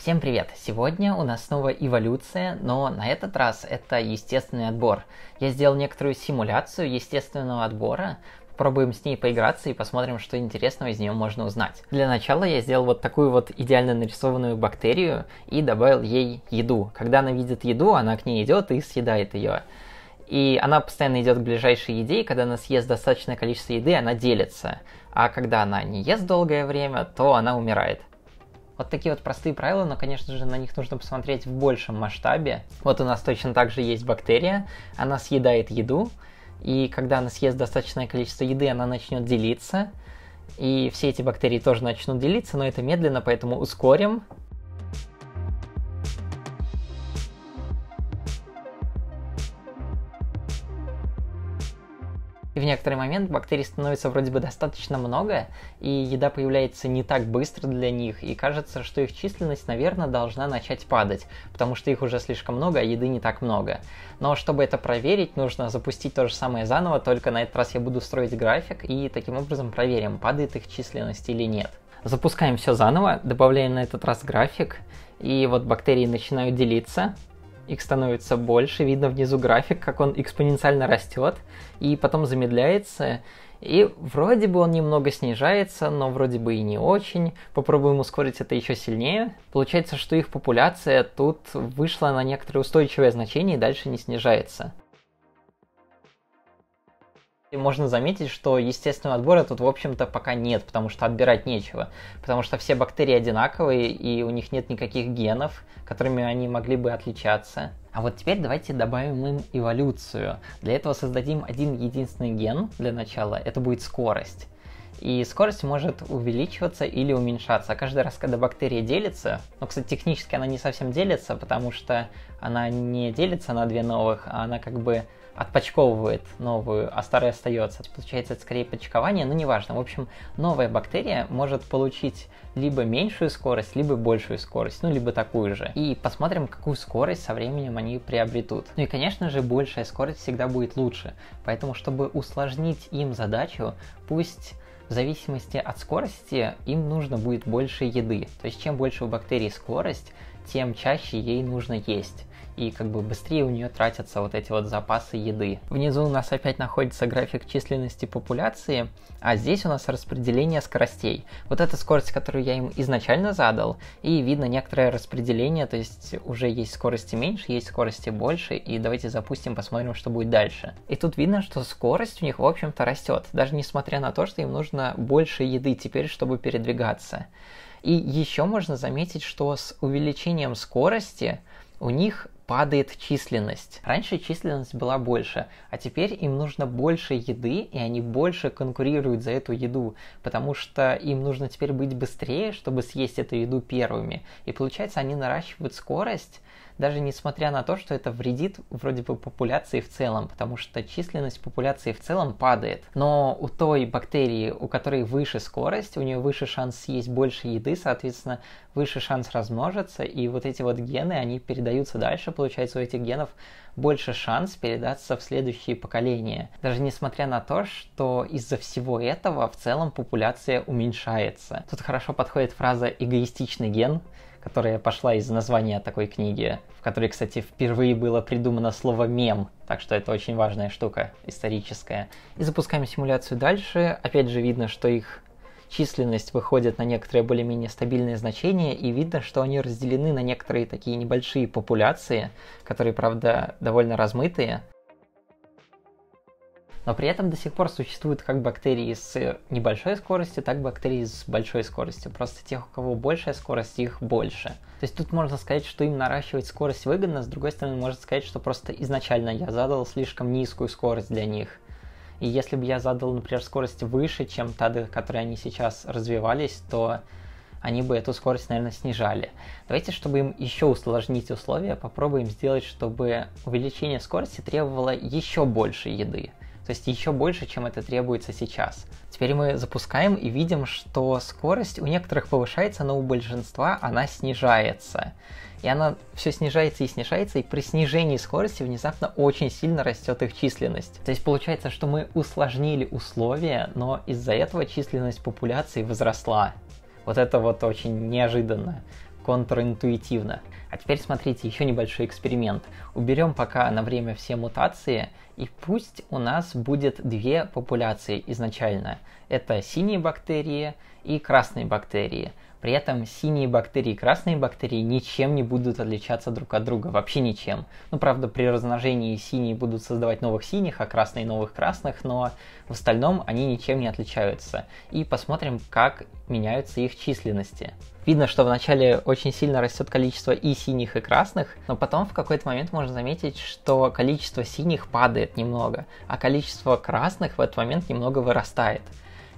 Всем привет! Сегодня у нас снова эволюция, но на этот раз это естественный отбор. Я сделал некоторую симуляцию естественного отбора, попробуем с ней поиграться и посмотрим, что интересного из нее можно узнать. Для начала я сделал вот такую вот идеально нарисованную бактерию и добавил ей еду. Когда она видит еду, она к ней идет и съедает ее. И она постоянно идет к ближайшей еде, и когда она съест достаточное количество еды, она делится. А когда она не ест долгое время, то она умирает. Вот такие вот простые правила, но, конечно же, на них нужно посмотреть в большем масштабе. Вот у нас точно так же есть бактерия, она съедает еду, и когда она съест достаточное количество еды, она начнет делиться, и все эти бактерии тоже начнут делиться, но это медленно, поэтому ускорим в некоторый момент бактерий становится вроде бы достаточно много, и еда появляется не так быстро для них, и кажется, что их численность, наверное, должна начать падать, потому что их уже слишком много, а еды не так много. Но чтобы это проверить, нужно запустить то же самое заново, только на этот раз я буду строить график, и таким образом проверим, падает их численность или нет. Запускаем все заново, добавляем на этот раз график, и вот бактерии начинают делиться, их становится больше, видно внизу график, как он экспоненциально растет, и потом замедляется, и вроде бы он немного снижается, но вроде бы и не очень. Попробуем ускорить это еще сильнее. Получается, что их популяция тут вышла на некоторое устойчивое значение и дальше не снижается можно заметить, что естественного отбора тут, в общем-то, пока нет, потому что отбирать нечего. Потому что все бактерии одинаковые, и у них нет никаких генов, которыми они могли бы отличаться. А вот теперь давайте добавим им эволюцию. Для этого создадим один единственный ген для начала, это будет скорость. И скорость может увеличиваться или уменьшаться. Каждый раз, когда бактерия делится, ну, кстати, технически она не совсем делится, потому что она не делится на две новых, а она как бы отпочковывает новую, а старая остается. получается это скорее почкование, но неважно. В общем, новая бактерия может получить либо меньшую скорость, либо большую скорость, ну либо такую же. И посмотрим, какую скорость со временем они приобретут. Ну и, конечно же, большая скорость всегда будет лучше. Поэтому, чтобы усложнить им задачу, пусть в зависимости от скорости им нужно будет больше еды. То есть чем больше у бактерий скорость, тем чаще ей нужно есть и как бы быстрее у нее тратятся вот эти вот запасы еды. Внизу у нас опять находится график численности популяции, а здесь у нас распределение скоростей. Вот эта скорость, которую я им изначально задал, и видно некоторое распределение, то есть уже есть скорости меньше, есть скорости больше, и давайте запустим, посмотрим, что будет дальше. И тут видно, что скорость у них, в общем-то, растет, даже несмотря на то, что им нужно больше еды теперь, чтобы передвигаться. И еще можно заметить, что с увеличением скорости у них падает численность. Раньше численность была больше, а теперь им нужно больше еды, и они больше конкурируют за эту еду, потому что им нужно теперь быть быстрее, чтобы съесть эту еду первыми. И получается, они наращивают скорость, даже несмотря на то, что это вредит вроде бы популяции в целом, потому что численность популяции в целом падает. Но у той бактерии, у которой выше скорость, у нее выше шанс съесть больше еды, соответственно, выше шанс размножиться, и вот эти вот гены, они передаются дальше, получается, у этих генов больше шанс передаться в следующие поколения. Даже несмотря на то, что из-за всего этого в целом популяция уменьшается. Тут хорошо подходит фраза «эгоистичный ген», которая пошла из названия такой книги, в которой, кстати, впервые было придумано слово «мем», так что это очень важная штука историческая. И запускаем симуляцию дальше. Опять же видно, что их численность выходит на некоторые более-менее стабильные значения, и видно, что они разделены на некоторые такие небольшие популяции, которые, правда, довольно размытые но при этом до сих пор существуют как бактерии с небольшой скоростью, так и бактерии с большой скоростью. Просто тех, у кого большая скорость, их больше. То есть тут можно сказать, что им наращивать скорость выгодно, с другой стороны, можно сказать, что просто изначально я задал слишком низкую скорость для них. И если бы я задал, например, скорость выше, чем та, до которой они сейчас развивались, то они бы эту скорость, наверное, снижали. Давайте, чтобы им еще усложнить условия, попробуем сделать, чтобы увеличение скорости требовало еще больше еды. То есть еще больше, чем это требуется сейчас. Теперь мы запускаем и видим, что скорость у некоторых повышается, но у большинства она снижается. И она все снижается и снижается, и при снижении скорости внезапно очень сильно растет их численность. То есть получается, что мы усложнили условия, но из-за этого численность популяции возросла. Вот это вот очень неожиданно контринтуитивно. А теперь смотрите, еще небольшой эксперимент. Уберем пока на время все мутации, и пусть у нас будет две популяции изначально. Это синие бактерии и красные бактерии. При этом синие бактерии и красные бактерии ничем не будут отличаться друг от друга, вообще ничем. Ну, правда, при размножении синие будут создавать новых синих, а красные новых красных, но в остальном они ничем не отличаются. И посмотрим, как меняются их численности. Видно, что вначале очень сильно растет количество и синих, и красных, но потом в какой-то момент можно заметить, что количество синих падает немного, а количество красных в этот момент немного вырастает.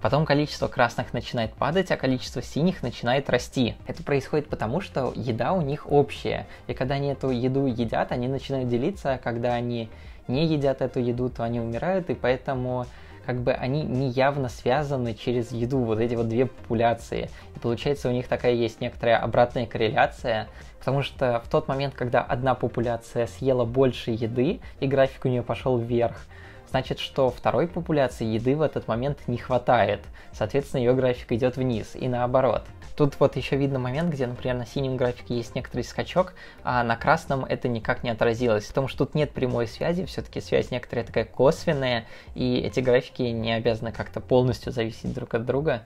Потом количество красных начинает падать, а количество синих начинает расти. Это происходит потому, что еда у них общая. И когда они эту еду едят, они начинают делиться, а когда они не едят эту еду, то они умирают, и поэтому как бы они неявно связаны через еду, вот эти вот две популяции. И получается у них такая есть некоторая обратная корреляция, потому что в тот момент, когда одна популяция съела больше еды, и график у нее пошел вверх, значит, что второй популяции еды в этот момент не хватает, соответственно, ее график идет вниз, и наоборот. Тут вот еще видно момент, где, например, на синем графике есть некоторый скачок, а на красном это никак не отразилось, потому что тут нет прямой связи, все-таки связь некоторая такая косвенная, и эти графики не обязаны как-то полностью зависеть друг от друга.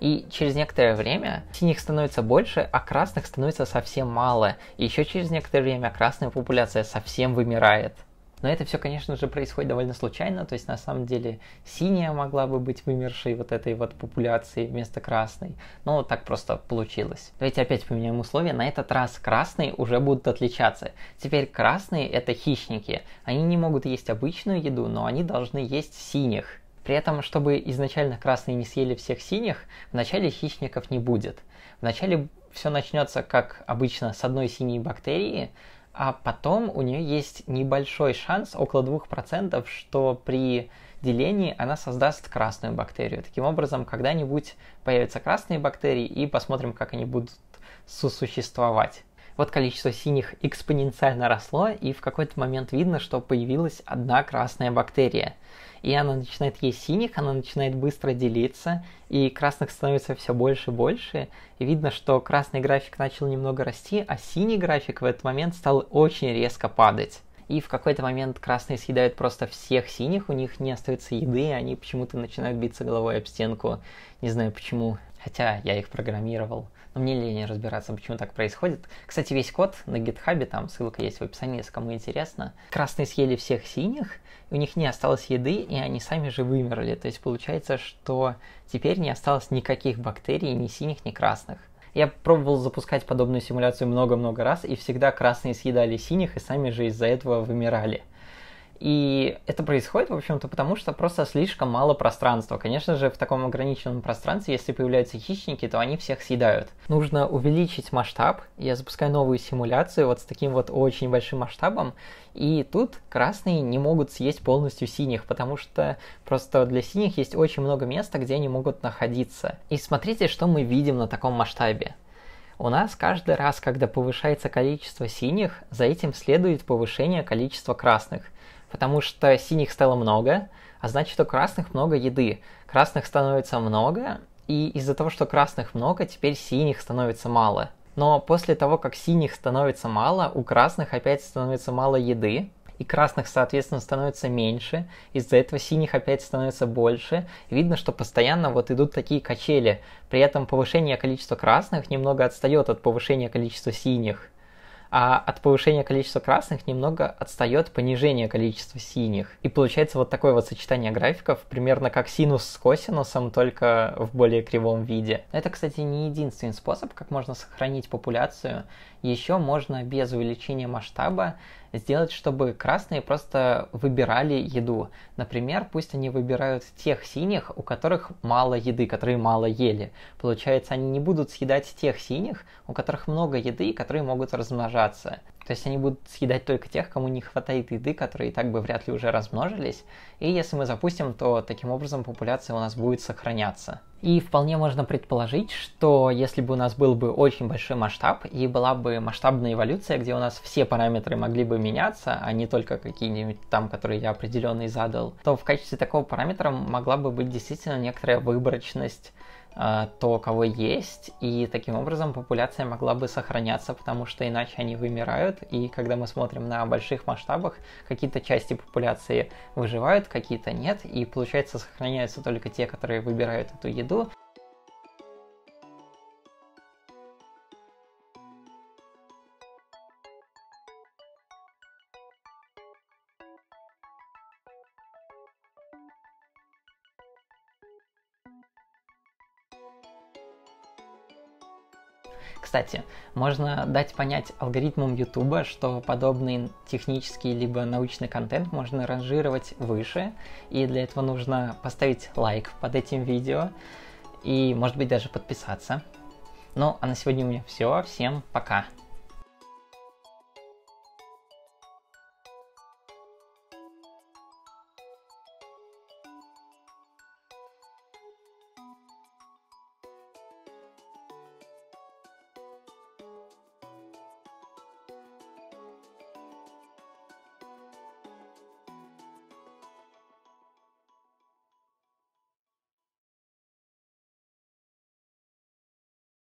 И через некоторое время синих становится больше, а красных становится совсем мало. И еще через некоторое время красная популяция совсем вымирает. Но это все, конечно же, происходит довольно случайно, то есть на самом деле синяя могла бы быть вымершей вот этой вот популяции вместо красной, но вот так просто получилось. Давайте опять поменяем условия, на этот раз красные уже будут отличаться. Теперь красные это хищники, они не могут есть обычную еду, но они должны есть синих. При этом, чтобы изначально красные не съели всех синих, вначале хищников не будет. Вначале все начнется, как обычно, с одной синей бактерии, а потом у нее есть небольшой шанс, около 2%, что при делении она создаст красную бактерию. Таким образом, когда-нибудь появятся красные бактерии, и посмотрим, как они будут сосуществовать. Вот количество синих экспоненциально росло, и в какой-то момент видно, что появилась одна красная бактерия – и она начинает есть синих, она начинает быстро делиться, и красных становится все больше и больше, и видно, что красный график начал немного расти, а синий график в этот момент стал очень резко падать. И в какой-то момент красные съедают просто всех синих, у них не остается еды, и они почему-то начинают биться головой об стенку. Не знаю почему хотя я их программировал. Но мне лень разбираться, почему так происходит. Кстати, весь код на гитхабе, там ссылка есть в описании, если кому интересно. Красные съели всех синих, у них не осталось еды, и они сами же вымерли. То есть получается, что теперь не осталось никаких бактерий, ни синих, ни красных. Я пробовал запускать подобную симуляцию много-много раз, и всегда красные съедали синих, и сами же из-за этого вымирали. И это происходит, в общем-то, потому что просто слишком мало пространства. Конечно же, в таком ограниченном пространстве, если появляются хищники, то они всех съедают. Нужно увеличить масштаб. Я запускаю новую симуляцию вот с таким вот очень большим масштабом. И тут красные не могут съесть полностью синих, потому что просто для синих есть очень много места, где они могут находиться. И смотрите, что мы видим на таком масштабе. У нас каждый раз, когда повышается количество синих, за этим следует повышение количества красных потому что синих стало много, а значит, у красных много еды. Красных становится много, и из-за того, что красных много, теперь синих становится мало. Но после того, как синих становится мало, у красных опять становится мало еды, и красных, соответственно, становится меньше, из-за этого синих опять становится больше. Видно, что постоянно вот идут такие качели. При этом повышение количества красных немного отстает от повышения количества синих а от повышения количества красных немного отстает понижение количества синих. И получается вот такое вот сочетание графиков, примерно как синус с косинусом, только в более кривом виде. Это, кстати, не единственный способ, как можно сохранить популяцию еще можно без увеличения масштаба сделать, чтобы красные просто выбирали еду. Например, пусть они выбирают тех синих, у которых мало еды, которые мало ели. Получается, они не будут съедать тех синих, у которых много еды, и которые могут размножаться. То есть они будут съедать только тех, кому не хватает еды, которые и так бы вряд ли уже размножились. И если мы запустим, то таким образом популяция у нас будет сохраняться. И вполне можно предположить, что если бы у нас был бы очень большой масштаб и была бы масштабная эволюция, где у нас все параметры могли бы меняться, а не только какие-нибудь там, которые я определенный задал, то в качестве такого параметра могла бы быть действительно некоторая выборочность а, то, кого есть, и таким образом популяция могла бы сохраняться, потому что иначе они вымирают, и когда мы смотрим на больших масштабах, какие-то части популяции выживают, какие-то нет, и получается сохраняются только те, которые выбирают эту еду, Кстати, можно дать понять алгоритмам YouTube, что подобный технический либо научный контент можно ранжировать выше, и для этого нужно поставить лайк под этим видео и, может быть, даже подписаться. Ну, а на сегодня у меня все. Всем пока!